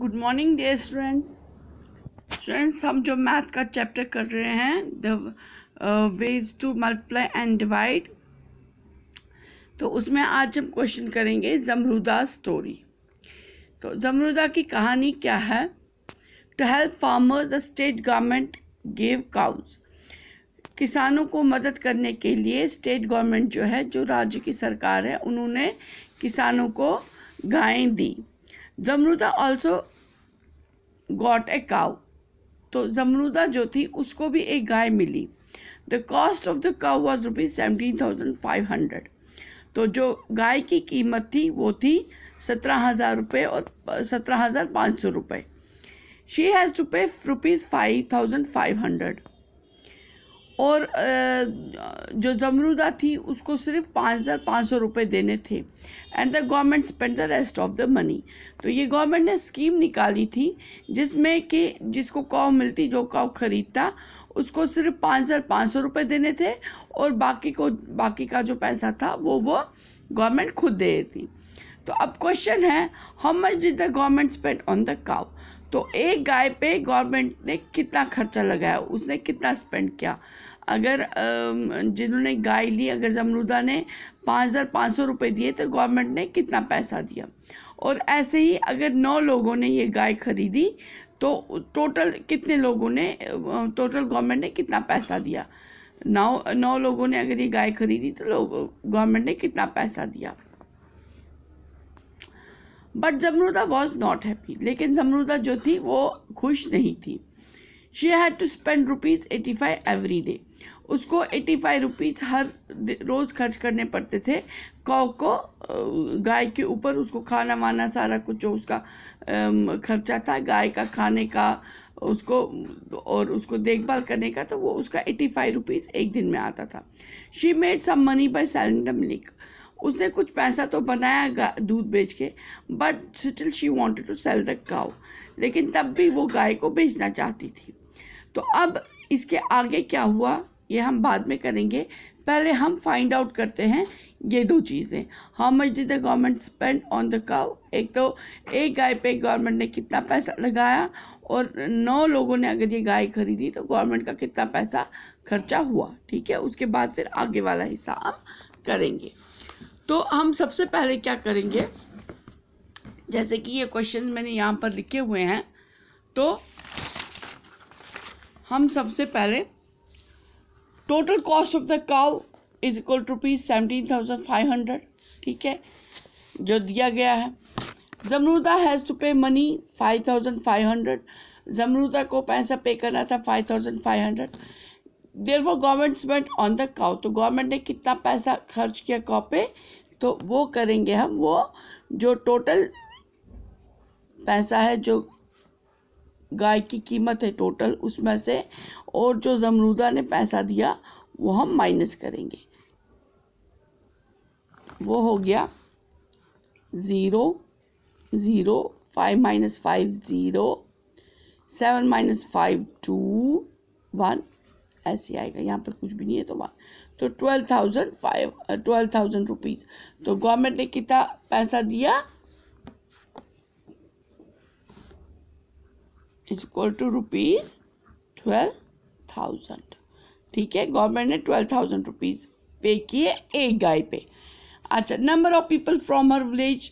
Good morning day students students हम जो math का चैप्टर कर रहे हैं the ways to multiply and divide तो उसमें आज हम क्वेश्चन करेंगे जमरूदा स्टोरी तो जमरूदा की कहानी क्या है to help farmers the state government gave cows किसानों को मदद करने के लिए स्टेट गवर्नमेंट जो है जो राज्य की सरकार है उन्होंने किसानों को गायें दी Jamruda also got a cow तो जमरूदा जो थी उसको भी एक गाय मिली the cost of the cow was rupees seventeen thousand five hundred तो जो गाय की कीमत थी वो थी सत्रह हज़ार रुपये और सत्रह हज़ार पाँच सौ रुपये she has to pay rupees five thousand five hundred और जो जमरूदा थी उसको सिर्फ पाँच हज़ार पाँच सौ रुपये देने थे and the government spend the rest of the money तो ये गवर्नमेंट ने स्कीम निकाली थी जिसमें कि जिसको काव मिलती जो काव ख़रीदता उसको सिर्फ पाँच हज़ार पाँच सौ रुपये देने थे और बाकी को बाकी का जो पैसा था वो वो गवर्नमेंट खुद दे थी तो अब क्वेश्चन है how much does the government spend on the cow तो एक गाय पे गवर्नमेंट ने कितना खर्चा लगाया उसने कितना स्पेंड किया अगर जिन्होंने गाय ली अगर जमरूदा ने पाँच हज़ार पाँच सौ रुपये दिए तो गवर्नमेंट ने कितना पैसा दिया और ऐसे ही अगर नौ लोगों ने ये गाय खरीदी तो टोटल कितने लोगों ने टोटल गवर्नमेंट ने कितना पैसा दिया नौ नौ लोगों ने अगर ये गाय खरीदी तो लोग गवर्नमेंट ने कितना पैसा दिया but Jamruda was not happy लेकिन जमरूदा जो थी वो खुश नहीं थी she had to spend rupees eighty five every day उसको एटी फाइव रुपीज़ हर रोज़ खर्च करने पड़ते थे कौ को गाय के ऊपर उसको खाना वाना सारा कुछ जो उसका खर्चा था गाय का खाने का उसको और उसको देखभाल करने का तो वो उसका एटी फाइव रुपीज़ एक दिन में आता था she made some money by selling the milk उसने कुछ पैसा तो बनाया दूध बेच के but still she wanted to sell the cow लेकिन तब भी वो गाय को बेचना चाहती थी तो अब इसके आगे क्या हुआ ये हम बाद में करेंगे पहले हम फाइंड आउट करते हैं ये दो चीज़ें how much did the government spend on the cow एक तो एक गाय पे गवर्नमेंट ने कितना पैसा लगाया और नौ लोगों ने अगर ये गाय खरीदी तो गवर्नमेंट का कितना पैसा खर्चा हुआ ठीक है उसके बाद फिर आगे वाला हिस्सा हम करेंगे तो हम सबसे पहले क्या करेंगे जैसे कि ये क्वेश्चन मैंने यहाँ पर लिखे हुए हैं तो हम सबसे पहले total cost of the cow is equal to rupees seventeen thousand five hundred ठीक है जो दिया गया है Jamruda has to pay money five thousand five hundred Jamruda को पैसा पे करना था five thousand five hundred there वो government spent on the cow तो गवर्नमेंट ने कितना पैसा खर्च किया काउ पे तो वो करेंगे हम वो जो टोटल पैसा है जो गाय की कीमत है टोटल उसमें से और जो जमरूदा ने पैसा दिया वो हम माइनस करेंगे वो हो गया zero zero five minus five zero seven minus five two one ऐसे आएगा यहाँ पर कुछ भी नहीं है तो वन तो twelve thousand five twelve thousand rupees तो गवर्नमेंट ने कितना पैसा दिया is equal to rupees twelve thousand ठीक है गवर्नमेंट ने ट्वेल्व थाउजेंड रुपीज़ पे किए एक गाय पे अच्छा number of people from her village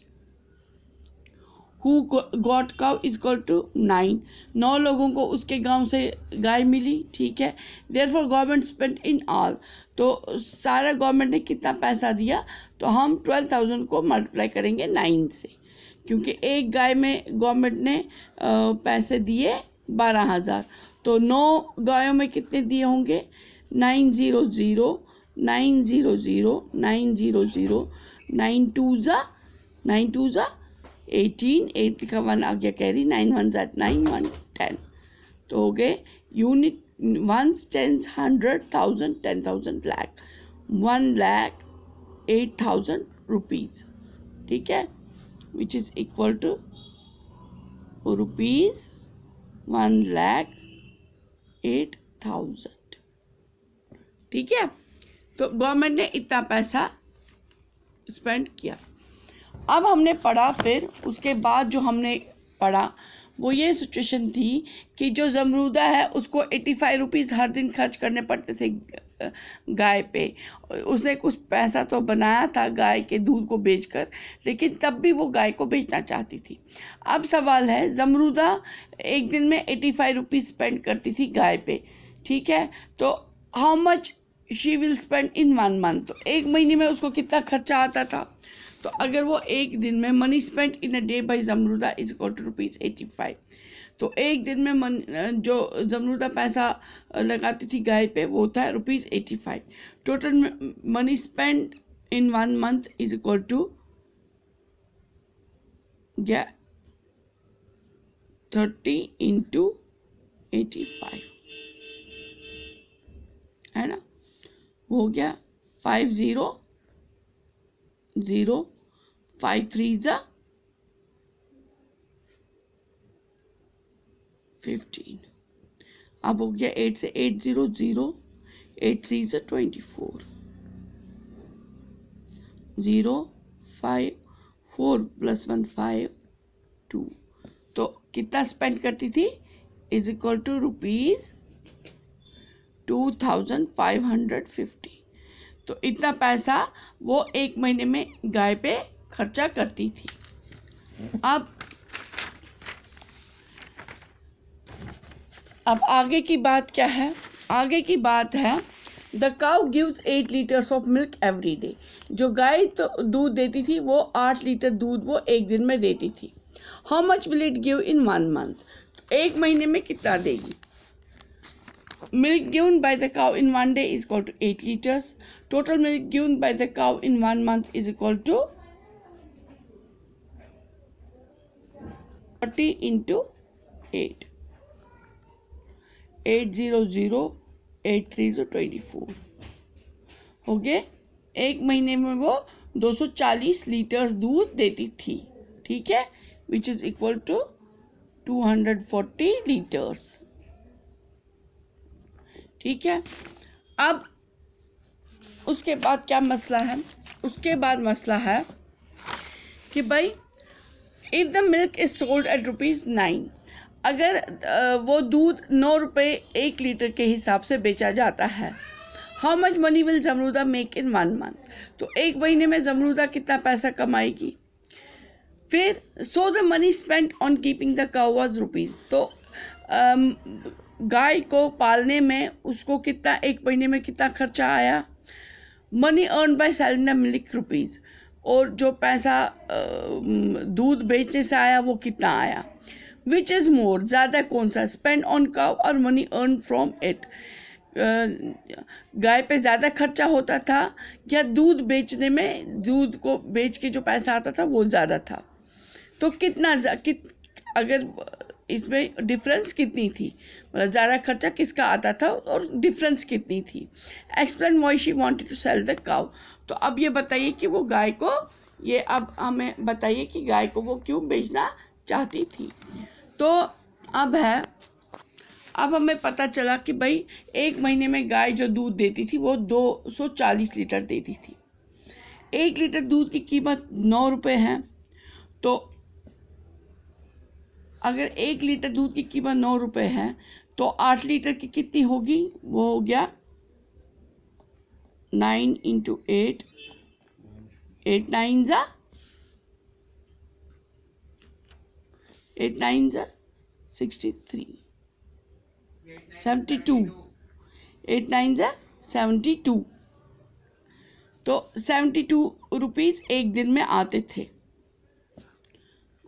who got cow is equal to nine नौ लोगों को उसके गांव से गाय मिली ठीक है there for government spend in all तो सारा गवर्नमेंट ने कितना पैसा दिया तो हम ट्वेल्व थाउजेंड को मल्टीप्लाई करेंगे नाइन से क्योंकि एक गाय में गवर्नमेंट ने पैसे दिए बारह हज़ार तो नौ गायों में कितने दिए होंगे nine zero zero nine zero zero nine zero zero nine two ज़ा नाइन टू ज़ा एटीन एट का वन आ गया कैरी नाइन वन जैट नाइन वन टेन तो हो गए unit ones tens hundred thousand ten thousand lakh one lakh eight thousand rupees ठीक है which is equal to rupees 1 lakh 8000 ठीक है तो गवर्नमेंट ने इतना पैसा स्पेंड किया अब हमने पढ़ा फिर उसके बाद जो हमने पढ़ा वो ये सिचुएशन थी कि जो जमरूदा है उसको एटी फाइव रुपीज़ हर दिन खर्च करने पड़ते थे गाय पे उसने कुछ पैसा तो बनाया था गाय के दूध को बेचकर लेकिन तब भी वो गाय को बेचना चाहती थी अब सवाल है जमरूदा एक दिन में एटी फाइव रुपीज़ स्पेंड करती थी गाय पे ठीक है तो how much she will spend in one month तो एक महीने में उसको कितना खर्चा आता था तो अगर वो एक दिन में money spend in a day by Jamruda is got rupees eighty five तो एक दिन में मन जो जमरूदा पैसा लगाती थी गाय पे वो था rupees eighty five total money spend in one month is equal to या थर्टी इंटू एटी फाइव है ना हो गया five zero zero five three ज़ा फिफ्टीन अब हो गया एट से eight zero zero eight three से twenty four zero five four plus one five two तो कितना स्पेंड करती थी is equal to rupees two thousand five hundred fifty तो इतना पैसा वो एक महीने में गाय पे खर्चा करती थी अब अब आगे की बात क्या है आगे की बात है the cow gives eight litres of milk every day जो गाय तो दूध देती थी वो आठ लीटर दूध वो एक दिन में देती थी how much will it give in one month एक महीने में कितना देगी milk given by the cow in one day is equal to eight litres total milk given by the cow in one month is equal to forty into eight eight zero zero eight three zero twenty four हो गए एक महीने में वो 240 litres दूध देती थी ठीक है which is equal to 240 litres ठीक है अब उसके बाद क्या मसला है उसके बाद मसला है कि भाई if the milk is sold at rupees nine अगर वो दूध नौ रुपये एक लीटर के हिसाब से बेचा जाता है how much money will Jamruda make in one month तो एक महीने में जमरूदा कितना पैसा कमाएगी फिर so the money spend on keeping the cows rupees तो गाय को पालने में उसको कितना एक महीने में कितना खर्चा आया money earn by selling the milk rupees और जो पैसा दूध बेचने से आया वो कितना आया विच इज़ मोर ज़्यादा कौन सा स्पेंड ऑन काउ और मनी अर्न फ्रॉम इट गाय पे ज़्यादा खर्चा होता था या दूध बेचने में दूध को बेच के जो पैसा आता था वो ज़्यादा था तो कितना कित अगर इसमें डिफरेंस कितनी थी मतलब ज़्यादा खर्चा किसका आता था और डिफरेंस कितनी थी explain why she wanted to sell the cow तो अब ये बताइए कि वो गाय को ये अब हमें बताइए कि गाय को वो क्यों बेचना चाहती थी तो अब है अब हमें पता चला कि भाई एक महीने में गाय जो दूध देती थी वो 240 लीटर देती थी एक लीटर दूध की कीमत नौ रुपये है तो अगर एक लीटर दूध की कीमत नौ रुपये है तो आठ लीटर की कितनी होगी वो हो गया nine into eight eight nine ज़ा eight nine sixty three seventy two eight nine seventy two तो सेवेंटी टू रुपीज़ एक दिन में आते थे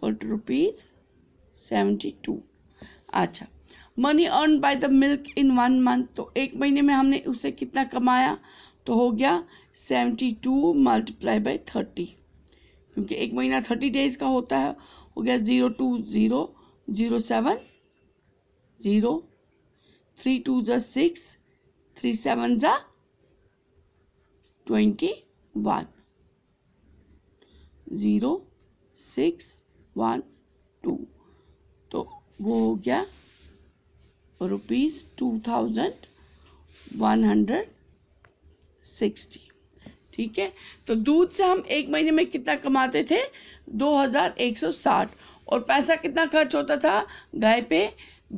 और रुपीज़ सेवेंटी टू अच्छा money earn by the milk in one month तो एक महीने में हमने उसे कितना कमाया तो हो गया seventy two multiply by thirty क्योंकि एक महीना थर्टी डेज का होता है हो गया zero two zero zero seven zero three two ज़ा सिक्स थ्री सेवन ज़ा twenty one zero six one two तो वो हो गया rupees two thousand one hundred sixty ठीक है तो दूध से हम एक महीने में कितना कमाते थे 2160 और पैसा कितना खर्च होता था गाय पे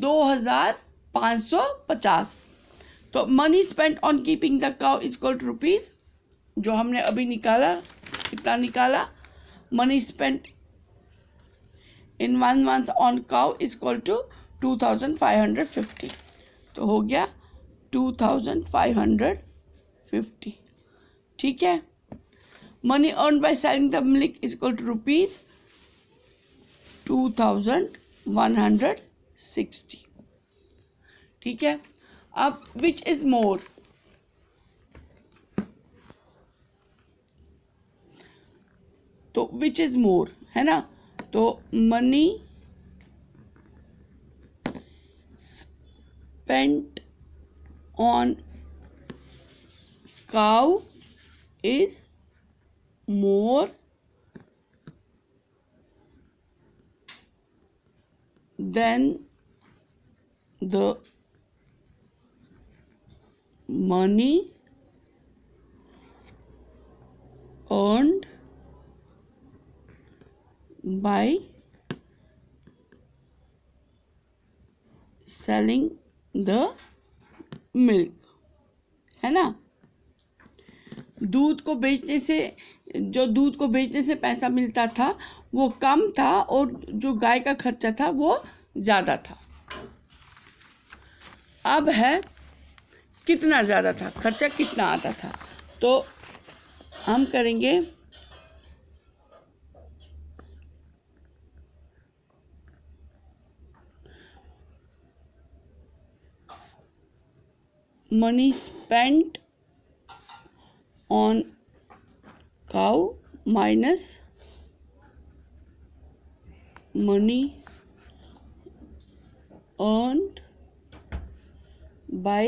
2550 तो money spend on keeping the cow is called rupees जो हमने अभी निकाला कितना निकाला money spent in one month on cow is call to two thousand five hundred fifty तो हो गया two thousand five hundred fifty ठीक है money earn by selling the milk is equal to rupees two thousand one hundred sixty ठीक है अब which is more तो which is more है ना तो money spent on cow is more than the money earned by selling the milk है ना दूध को बेचने से जो दूध को बेचने से पैसा मिलता था वो कम था और जो गाय का खर्चा था वो ज़्यादा था अब है कितना ज़्यादा था खर्चा कितना आता था तो हम करेंगे money spent on cow minus money earned by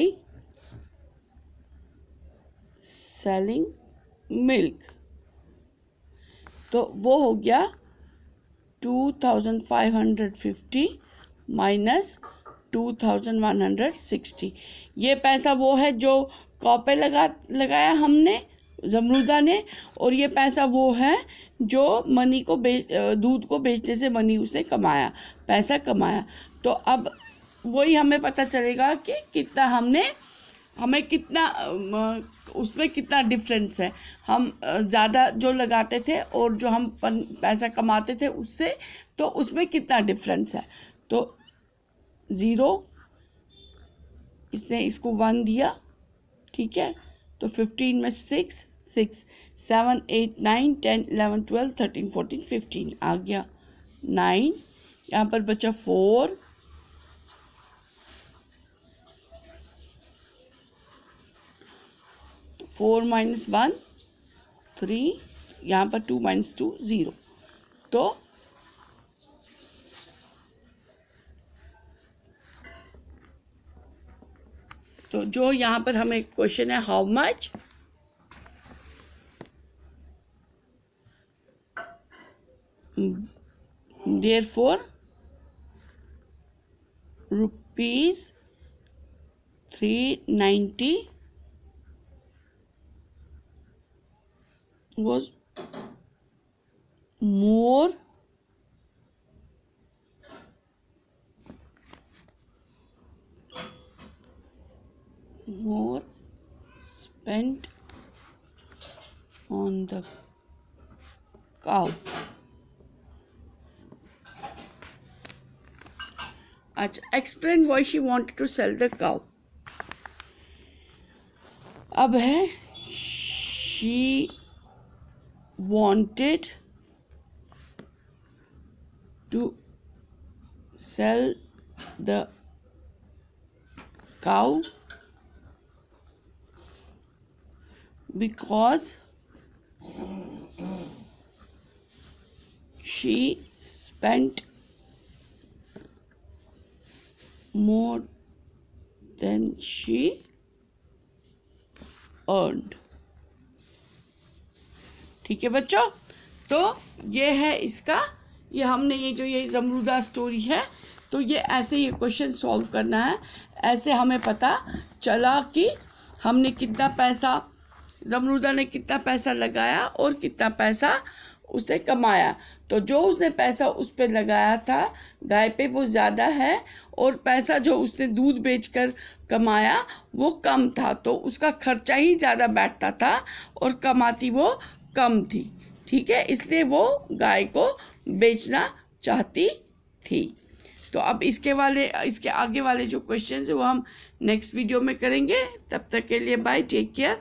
selling milk तो वो हो गया two thousand five hundred fifty minus two thousand one hundred sixty ये पैसा वो है जो कॉपे लगा लगाया हमने जमरूदा ने और ये पैसा वो है जो मनी को बेच दूध को बेचने से मनी उसने कमाया पैसा कमाया तो अब वही हमें पता चलेगा कि कितना हमने हमें कितना उसमें कितना डिफरेंस है हम ज़्यादा जो लगाते थे और जो हम पैसा कमाते थे उससे तो उसमें कितना डिफरेंस है तो ज़ीरो इसने इसको वन दिया ठीक है तो फिफ्टीन में six six seven eight nine ten eleven twelve thirteen fourteen fifteen आ गया नाइन यहाँ पर बचा four four minus one three यहाँ पर टू माइनस टू ज़ीरो तो तो जो यहाँ पर हमें क्वेश्चन है how much there four rupees three ninety was more more spent on the cow. Achha, explain why she wanted to sell the cow. अब she wanted to sell the cow because she spent more than she earned ठीक है बच्चों तो ये है इसका ये हमने ये जो ये जमरूदा स्टोरी है तो ये ऐसे ये क्वेश्चन सॉल्व करना है ऐसे हमें पता चला कि हमने कितना पैसा जमरूदा ने कितना पैसा लगाया और कितना पैसा उसने कमाया तो जो उसने पैसा उस पर लगाया था गाय पे वो ज़्यादा है और पैसा जो उसने दूध बेचकर कमाया वो कम था तो उसका खर्चा ही ज़्यादा बैठता था और कमाती वो कम थी ठीक है इसलिए वो गाय को बेचना चाहती थी तो अब इसके वाले इसके आगे वाले जो क्वेश्चन हैं वो हम नेक्स्ट वीडियो में करेंगे तब तक के लिए बाय टेक केयर